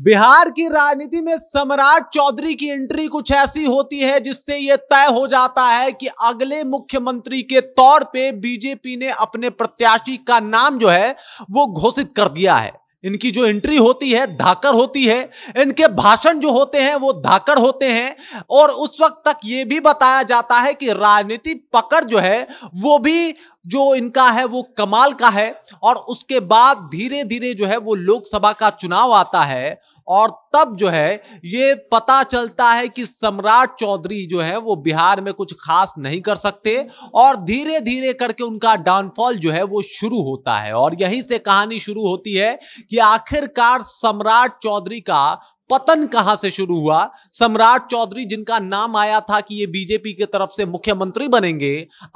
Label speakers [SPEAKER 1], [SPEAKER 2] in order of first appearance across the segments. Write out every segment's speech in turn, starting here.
[SPEAKER 1] बिहार की राजनीति में सम्राट चौधरी की एंट्री कुछ ऐसी होती है जिससे यह तय हो जाता है कि अगले मुख्यमंत्री के तौर पे बीजेपी ने अपने प्रत्याशी का नाम जो है वो घोषित कर दिया है इनकी जो एंट्री होती है धाकर होती है इनके भाषण जो होते हैं वो धाकर होते हैं और उस वक्त तक ये भी बताया जाता है कि राजनीति पकड़ जो है वो भी जो इनका है वो कमाल का है और उसके बाद धीरे धीरे जो है वो लोकसभा का चुनाव आता है और तब जो है ये पता चलता है कि सम्राट चौधरी जो है वो बिहार में कुछ खास नहीं कर सकते और धीरे धीरे करके उनका डाउनफॉल जो है वो शुरू होता है और यहीं से कहानी शुरू होती है कि आखिरकार सम्राट चौधरी का पतन कहां से शुरू हुआ सम्राट चौधरी जिनका नाम आया था कि ये बीजेपी की तरफ से मुख्यमंत्री बनेंगे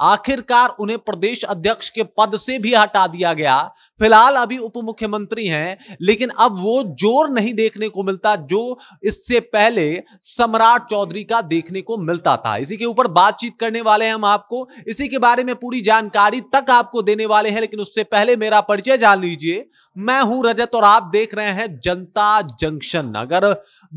[SPEAKER 1] आखिरकार उन्हें प्रदेश अध्यक्ष के पद से भी हटा दिया गया फिलहाल अभी उप मुख्यमंत्री हैं लेकिन अब वो जोर नहीं देखने को मिलता जो इससे पहले सम्राट चौधरी का देखने को मिलता था इसी के ऊपर बातचीत करने वाले हैं हम आपको इसी के बारे में पूरी जानकारी तक आपको देने वाले हैं लेकिन उससे पहले मेरा परिचय जान लीजिए मैं हूं रजत और आप देख रहे हैं जनता जंक्शन अगर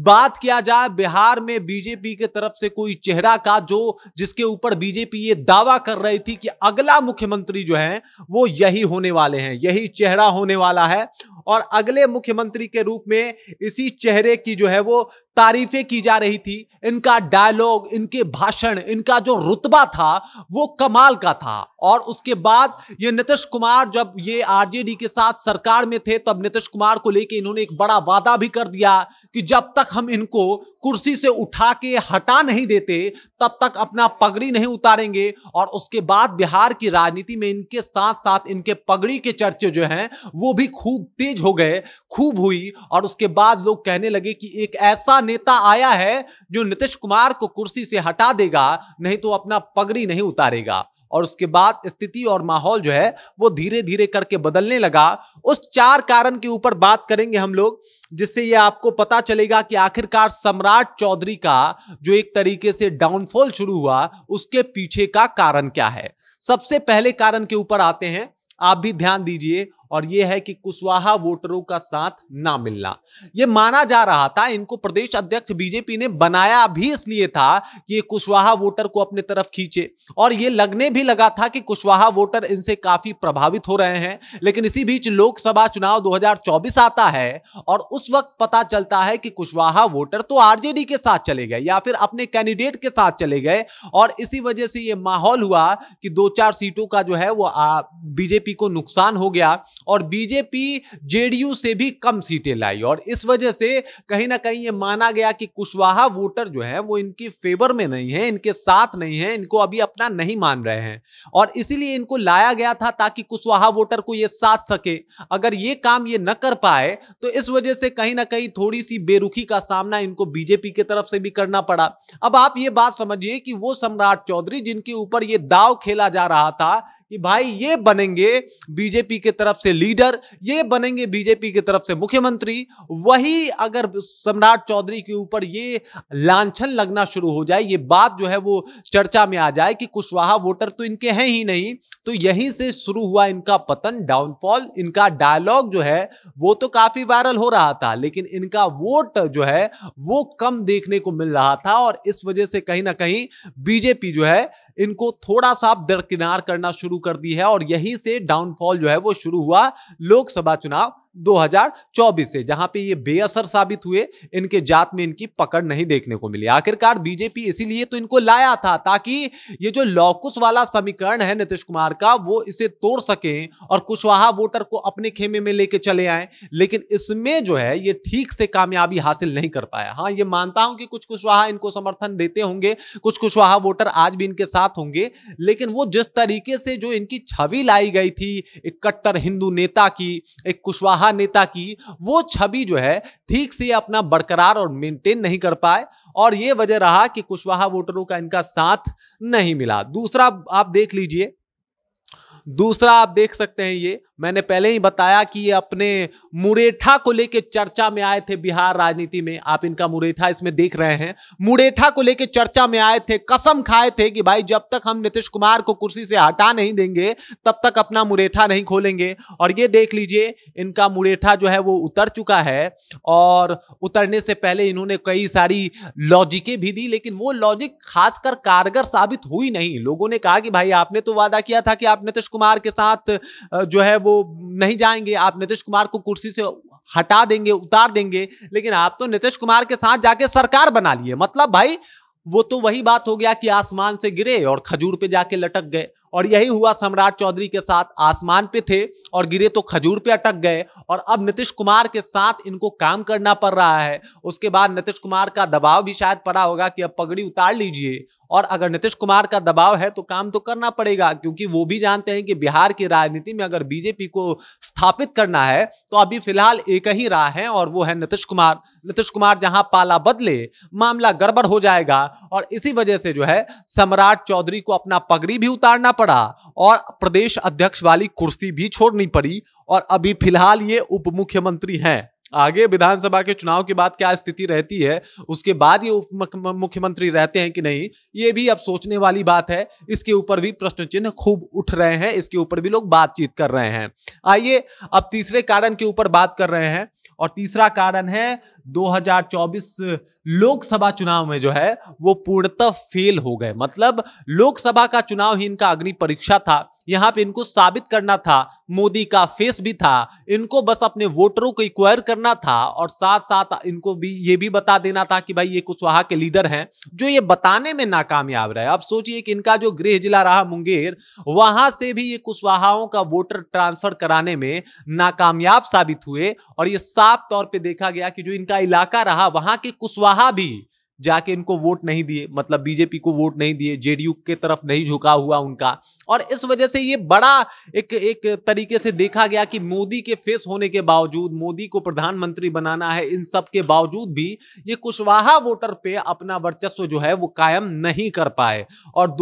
[SPEAKER 1] बात किया जाए बिहार में बीजेपी की तरफ से कोई चेहरा का जो जिसके ऊपर बीजेपी ये दावा कर रही थी कि अगला मुख्यमंत्री जो है वो यही होने वाले हैं यही चेहरा होने वाला है और अगले मुख्यमंत्री के रूप में इसी चेहरे की जो है वो तारीफें की जा रही थी इनका डायलॉग इनके भाषण इनका जो रुतबा था वो कमाल का था और उसके बाद ये नीतीश कुमार जब ये आरजेडी के साथ सरकार में थे तब नीतीश कुमार को लेकर इन्होंने एक बड़ा वादा भी कर दिया कि जब तक हम इनको कुर्सी से उठा के हटा नहीं देते तब तक अपना पगड़ी नहीं उतारेंगे और उसके बाद बिहार की राजनीति में इनके साथ साथ इनके पगड़ी के चर्चे जो हैं वो भी खूब तेज हो गए खूब हुई और उसके बाद लोग कहने लगे कि एक ऐसा नेता आया है जो नीतीश कुमार को कुर्सी से हटा देगा नहीं तो अपना पगड़ी नहीं उतारेगा और उसके बाद स्थिति और माहौल जो है वो धीरे धीरे करके बदलने लगा उस चार कारण के ऊपर बात करेंगे हम लोग जिससे ये आपको पता चलेगा कि आखिरकार सम्राट चौधरी का जो एक तरीके से डाउनफॉल शुरू हुआ उसके पीछे का कारण क्या है सबसे पहले कारण के ऊपर आते हैं आप भी ध्यान दीजिए और यह है कि कुशवाहा वोटरों का साथ ना मिलना यह माना जा रहा था इनको प्रदेश अध्यक्ष बीजेपी ने बनाया भी इसलिए था कि कुशवाहा वोटर को अपने तरफ खींचे और यह लगने भी लगा था कि कुशवाहा वोटर इनसे काफी प्रभावित हो रहे हैं लेकिन इसी बीच लोकसभा चुनाव दो आता है और उस वक्त पता चलता है कि कुशवाहा वोटर तो आरजेडी के साथ चले गए या फिर अपने कैंडिडेट के साथ चले गए और इसी वजह से यह माहौल हुआ कि दो चार सीटों का जो है वो बीजेपी को नुकसान हो गया और बीजेपी जेडीयू से भी कम सीटें लाई और इस वजह से कहीं ना कहीं ये माना गया कि कुशवाहा वोटर जो है वो इनकी फेवर में नहीं है इनके साथ नहीं है इनको अभी अपना नहीं मान रहे हैं और इसीलिए इनको लाया गया था ताकि कुशवाहा वोटर को ये साथ सके अगर ये काम ये न कर पाए तो इस वजह से कहीं ना कहीं थोड़ी सी बेरुखी का सामना इनको बीजेपी की तरफ से भी करना पड़ा अब आप ये बात समझिए कि वो सम्राट चौधरी जिनके ऊपर ये दाव खेला जा रहा था कि भाई ये बनेंगे बीजेपी के तरफ से लीडर ये बनेंगे बीजेपी की तरफ से मुख्यमंत्री वही अगर सम्राट चौधरी के ऊपर ये लांछन लगना शुरू हो जाए ये बात जो है वो चर्चा में आ जाए कि कुशवाहा वोटर तो इनके हैं ही नहीं तो यहीं से शुरू हुआ इनका पतन डाउनफॉल इनका डायलॉग जो है वो तो काफी वायरल हो रहा था लेकिन इनका वोट जो है वो कम देखने को मिल रहा था और इस वजह से कहीं ना कहीं बीजेपी जो है इनको थोड़ा सा दरकिनार करना शुरू कर दी है और यहीं से डाउनफॉल जो है वो शुरू हुआ लोकसभा चुनाव 2024 से जहां पे ये बेअसर साबित हुए इनके जात में इनकी पकड़ नहीं देखने को मिली आखिरकार बीजेपी इसीलिए तो इनको लाया था ताकि ये जो लॉकुस वाला समीकरण है नीतीश कुमार का वो इसे तोड़ सके और कुशवाहा वोटर को अपने खेमे में लेके चले आए लेकिन इसमें जो है ये ठीक से कामयाबी हासिल नहीं कर पाया हाँ ये मानता हूं कि कुछ कुशवाहा इनको समर्थन देते होंगे कुछ कुशवाहा वोटर आज भी इनके साथ होंगे लेकिन वो जिस तरीके से जो इनकी छवि लाई गई थी एक कट्टर हिंदू नेता की एक कुशवाहा महानेता की वो छवि जो है ठीक से अपना बरकरार और मेंटेन नहीं कर पाए और ये वजह रहा कि कुशवाहा वोटरों का इनका साथ नहीं मिला दूसरा आप देख लीजिए दूसरा आप देख सकते हैं ये मैंने पहले ही बताया कि ये अपने मुरेठा को लेकर चर्चा में आए थे बिहार राजनीति में आप इनका मुरेठा इसमें देख रहे हैं मुरेठा को लेकर चर्चा में आए थे कसम खाए थे कि भाई जब तक हम नीतीश कुमार को कुर्सी से हटा नहीं देंगे तब तक अपना मुरेठा नहीं खोलेंगे और ये देख लीजिए इनका मुरेठा जो है वो उतर चुका है और उतरने से पहले इन्होंने कई सारी लॉजिकें भी दी लेकिन वो लॉजिक खासकर कारगर साबित हुई नहीं लोगों ने कहा कि भाई आपने तो वादा किया था कि आप नीतीश कुमार के साथ जो है वो वो नहीं जाएंगे आप नीतीश कुमार को कुर्सी से हटा देंगे उतार देंगे लेकिन आप तो नीतीश कुमार के साथ जाके सरकार बना लिए मतलब भाई वो तो वही बात हो गया कि आसमान से गिरे और खजूर पे जाके लटक गए और यही हुआ सम्राट चौधरी के साथ आसमान पे थे और गिरे तो खजूर पे अटक गए और अब नीतीश कुमार के साथ इनको काम करना पड़ रहा है उसके बाद नीतीश कुमार का दबाव भी शायद पड़ा होगा कि अब पगड़ी उतार लीजिए और अगर नीतीश कुमार का दबाव है तो काम तो करना पड़ेगा क्योंकि वो भी जानते हैं कि बिहार की राजनीति में अगर बीजेपी को स्थापित करना है तो अभी फिलहाल एक ही राह है और वो है नीतीश कुमार नीतीश कुमार जहां पाला बदले मामला गड़बड़ हो जाएगा और इसी वजह से जो है सम्राट चौधरी को अपना पगड़ी भी उतारना पड़ा और प्रदेश अध्यक्ष वाली कुर्सी भी छोड़नी पड़ी और अभी फिलहाल ये उप मुख्यमंत्री हैं आगे विधानसभा के चुनाव के बाद क्या स्थिति रहती है उसके बाद ये उप मुख्यमंत्री रहते हैं कि नहीं ये भी अब सोचने वाली बात है इसके ऊपर भी प्रश्न चिन्ह खूब उठ रहे हैं इसके ऊपर भी लोग बातचीत कर रहे हैं आइए अब तीसरे कारण के ऊपर बात कर रहे हैं और तीसरा कारण है 2024 लोकसभा चुनाव में जो है वो पूर्णतः फेल हो गए मतलब लोकसभा का चुनाव ही इनका अग्नि परीक्षा था यहाँ पे इनको साबित करना था मोदी का फेस भी था इनको बस अपने वोटरों को इक्वायर करना था और साथ साथ इनको भी ये भी बता देना था कि भाई ये कुशवाहा के लीडर हैं जो ये बताने में नाकामयाब रहे अब सोचिए कि इनका जो गृह जिला रहा मुंगेर वहां से भी ये कुशवाहाओं का वोटर ट्रांसफर कराने में नाकामयाब साबित हुए और ये साफ तौर पर देखा गया कि जो इनका का इलाका रहा वहां के कुशवाहा भी जाके इनको वोट नहीं दिए मतलब बीजेपी को वोट नहीं दिए जेडीयू के तरफ नहीं झुका हुआ उनका और इस वजह से ये बड़ा एक एक तरीके से देखा गया कि मोदी के फेस होने के बावजूद मोदी को प्रधानमंत्री बनाना है इन सब के बावजूद भी ये कुशवाहा वोटर पे अपना वर्चस्व जो है वो कायम नहीं कर पाए और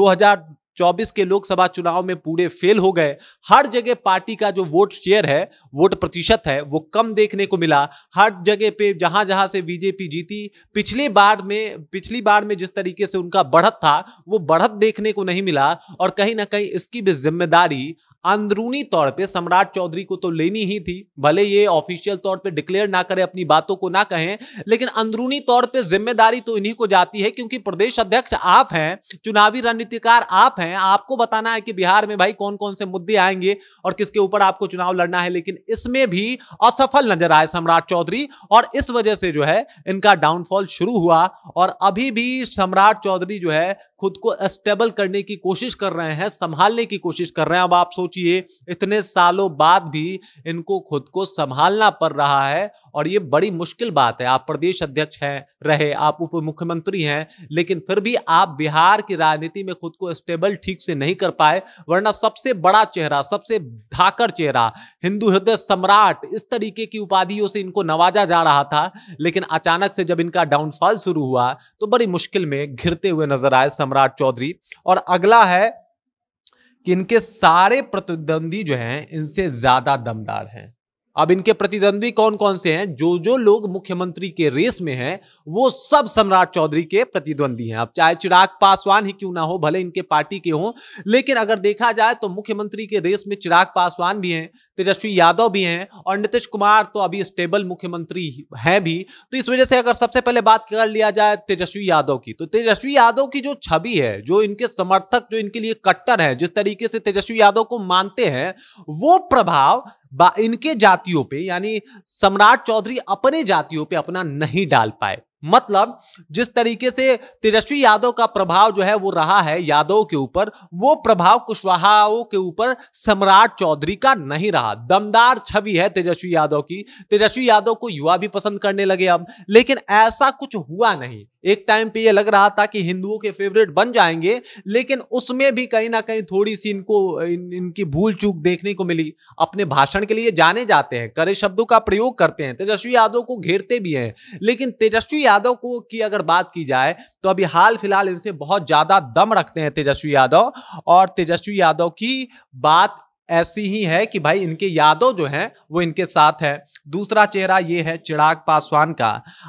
[SPEAKER 1] 24 के लोकसभा चुनाव में पूरे फेल हो गए हर जगह पार्टी का जो वोट शेयर है वोट प्रतिशत है वो कम देखने को मिला हर जगह पे जहां जहां से बीजेपी जीती पिछली बार में पिछली बार में जिस तरीके से उनका बढ़त था वो बढ़त देखने को नहीं मिला और कहीं ना कहीं इसकी भी जिम्मेदारी अंदरूनी तौर पे सम्राट चौधरी को तो लेनी ही थी भले ये ऑफिशियल तौर पे डिक्लेयर ना करें अपनी बातों को ना कहें लेकिन अंदरूनी तौर पे जिम्मेदारी तो इन्हीं को जाती है क्योंकि प्रदेश अध्यक्ष आप हैं चुनावी रणनीतिकार आप हैं आपको बताना है कि बिहार में भाई कौन कौन से मुद्दे आएंगे और किसके ऊपर आपको चुनाव लड़ना है लेकिन इसमें भी असफल नजर आए सम्राट चौधरी और इस वजह से जो है इनका डाउनफॉल शुरू हुआ और अभी भी सम्राट चौधरी जो है खुद को स्टेबल करने की कोशिश कर रहे हैं संभालने की कोशिश कर रहे हैं अब आप सोचिए सोचिए इतने सालों बाद भी इनको खुद को संभालना पड़ रहा है और ये बड़ी मुश्किल बात है आप प्रदेश अध्यक्ष हैं रहे आप उप मुख्यमंत्री हैं लेकिन फिर भी आप बिहार की राजनीति में खुद को स्टेबल ठीक से नहीं कर पाए वरना सबसे बड़ा चेहरा सबसे धाकर चेहरा हिंदू हृदय सम्राट इस तरीके की उपाधियों से इनको नवाजा जा रहा था लेकिन अचानक से जब इनका डाउनफॉल शुरू हुआ तो बड़ी मुश्किल में घिरते हुए नजर आए सम्राट चौधरी और अगला है कि इनके सारे प्रतिद्वंदी जो हैं इनसे ज्यादा दमदार हैं अब इनके प्रतिद्वंदी कौन कौन से हैं जो जो लोग मुख्यमंत्री के रेस में हैं वो सब सम्राट चौधरी के प्रतिद्वंदी हैं अब चाहे चिराग पासवान ही क्यों ना हो भले इनके पार्टी के हों लेकिन अगर देखा जाए तो मुख्यमंत्री के रेस में चिराग पासवान भी हैं तेजस्वी यादव भी हैं और नीतीश कुमार तो अभी स्टेबल मुख्यमंत्री हैं भी तो इस वजह से अगर सबसे पहले बात कर लिया जाए तेजस्वी यादव की तो तेजस्वी यादव की जो छवि है जो इनके समर्थक जो इनके लिए कट्टर है जिस तरीके से तेजस्वी यादव को मानते हैं वो प्रभाव इनके जातियों पे यानी सम्राट चौधरी अपने जातियों पे अपना नहीं डाल पाए मतलब जिस तरीके से तेजस्वी यादव का प्रभाव जो है वो रहा है यादव के ऊपर वो प्रभाव कुशवाहाओं के ऊपर सम्राट चौधरी का नहीं रहा दमदार छवि है तेजस्वी यादव की तेजस्वी यादव को युवा भी पसंद करने लगे अब लेकिन ऐसा कुछ हुआ नहीं एक टाइम पे ये लग रहा था कि हिंदुओं के फेवरेट बन जाएंगे लेकिन उसमें भी कहीं ना कहीं थोड़ी सी इनको इन, इनकी भूल चूक देखने को मिली अपने भाषण के लिए जाने जाते हैं करे शब्दों का प्रयोग करते हैं तेजस्वी यादव को घेरते भी हैं लेकिन तेजस्वी यादव को की अगर बात की जाए तो अभी हाल फिलहाल इनसे बहुत ज्यादा दम रखते हैं तेजस्वी यादव और तेजस्वी यादव की बात ऐसी ही है कि भाई इनके यादव जो हैं वो इनके साथ है दूसरा चेहरा ये है चिराग पासवान का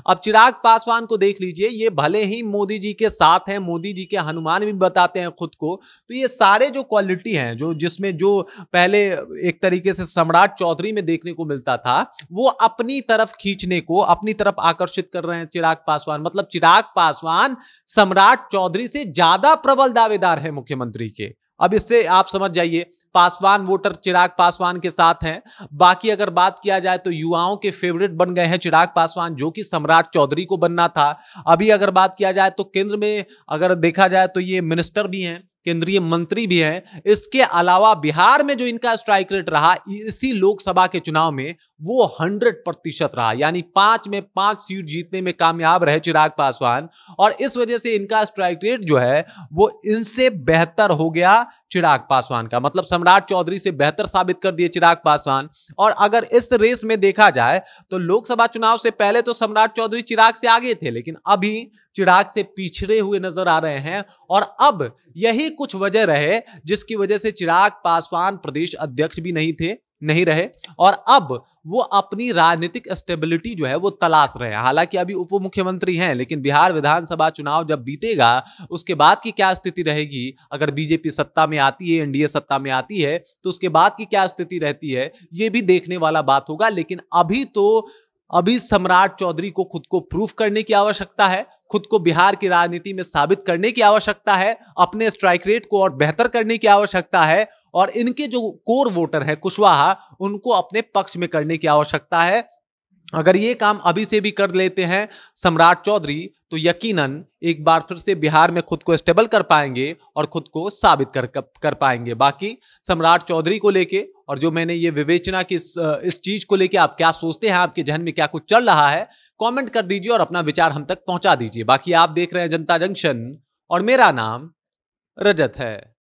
[SPEAKER 1] अब चिराग पासवान को देख लीजिए ये भले ही मोदी जी के साथ हैं मोदी जी के हनुमान भी बताते हैं खुद को तो ये सारे जो क्वालिटी हैं जो जिसमें जो पहले एक तरीके से सम्राट चौधरी में देखने को मिलता था वो अपनी तरफ खींचने को अपनी तरफ आकर्षित कर रहे हैं चिराग पासवान मतलब चिराग पासवान सम्राट चौधरी से ज्यादा प्रबल दावेदार है मुख्यमंत्री के अब इससे आप समझ जाइए पासवान वोटर चिराग पासवान के साथ हैं बाकी अगर बात किया जाए तो युवाओं के फेवरेट बन गए हैं चिराग पासवान जो कि सम्राट चौधरी को बनना था अभी अगर बात किया जाए तो केंद्र में अगर देखा जाए तो ये मिनिस्टर भी हैं केंद्रीय मंत्री भी हैं इसके अलावा बिहार में जो इनका स्ट्राइक रेट रहा इसी लोकसभा के चुनाव में वो हंड्रेड प्रतिशत रहा यानी पांच में पांच सीट जीतने में कामयाब रहे चिराग पासवान और इस वजह से इनका स्ट्राइक रेट जो है वो इनसे बेहतर हो गया चिराग पासवान का मतलब सम्राट चौधरी से बेहतर साबित कर दिए चिराग पासवान और अगर इस रेस में देखा जाए तो लोकसभा चुनाव से पहले तो सम्राट चौधरी चिराग से आगे थे लेकिन अभी चिराग से पिछड़े हुए नजर आ रहे हैं और अब यही कुछ वजह रहे जिसकी वजह से चिराग पासवान प्रदेश अध्यक्ष भी नहीं थे नहीं रहे और अब वो अपनी राजनीतिक स्टेबिलिटी जो है वो तलाश रहे हैं हालांकि अभी उप मुख्यमंत्री हैं लेकिन बिहार विधानसभा चुनाव जब बीतेगा उसके बाद की क्या स्थिति रहेगी अगर बीजेपी सत्ता में आती है एनडीए सत्ता में आती है तो उसके बाद की क्या स्थिति रहती है ये भी देखने वाला बात होगा लेकिन अभी तो अभी सम्राट चौधरी को खुद को प्रूफ करने की आवश्यकता है खुद को बिहार की राजनीति में साबित करने की आवश्यकता है अपने स्ट्राइक रेट को और बेहतर करने की आवश्यकता है और इनके जो कोर वोटर है कुशवाहा उनको अपने पक्ष में करने की आवश्यकता है अगर ये काम अभी से भी कर लेते हैं सम्राट चौधरी तो यकीनन एक बार फिर से बिहार में खुद को स्टेबल कर पाएंगे और खुद को साबित कर कर पाएंगे बाकी सम्राट चौधरी को लेके और जो मैंने ये विवेचना की इस, इस चीज को लेके आप क्या सोचते हैं आपके जहन में क्या कुछ चल रहा है कमेंट कर दीजिए और अपना विचार हम तक पहुंचा दीजिए बाकी आप देख रहे हैं जनता जंक्शन और मेरा नाम रजत है